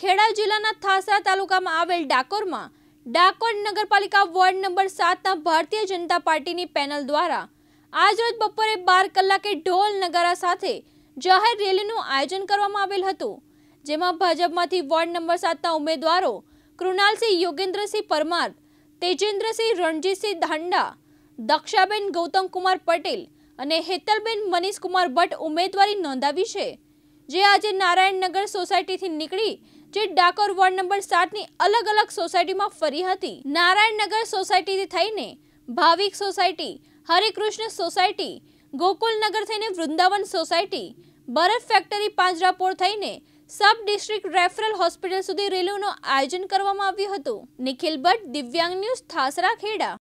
ખેડા જિલ્લાના થાસા તાલુકામાં આવેલ ડાકોરમાં ડાકોર નગરપાલિકા વોર્ડ નંબર સાતના ભારતીય જનતા પાર્ટીની પેનલ દ્વારા આજરોજ બપોરે બાર કલાકે ઢોલ નગારા સાથે જાહેર રેલીનું આયોજન કરવામાં આવેલ હતું જેમાં ભાજપમાંથી વોર્ડ નંબર સાતના ઉમેદવારો કૃણાલસિંહ યોગેન્દ્રસિંહ પરમાર તેજેન્દ્રસિંહ રણજીતસિંહ ધાંડા દક્ષાબેન ગૌતમકુમાર પટેલ અને હેતલબેન મનીષકુમાર ભટ્ટ ઉમેદવારી નોંધાવી છે જે આજે નારાયણનગર સોસાયટીથી નીકળી જે ડાકોર વોર્ડ નંબર સાતની અલગ અલગ સોસાયટીમાં ફરી હતી નારાયણનગર સોસાયટીથી થઈને ભાવિક સોસાયટી હરિકૃષ્ણ સોસાયટી ગોકુલનગર થઈને વૃંદાવન સોસાયટી બરફ ફેક્ટરી પાંજરાપોળ થઈને સબ ડિસ્ટ્રિક્ટ રેફરલ હોસ્પિટલ સુધી રેલીનું આયોજન કરવામાં આવ્યું હતું નિખિલ ભટ્ટ દિવ્યાંગ ન્યૂઝ થાસરા ખેડા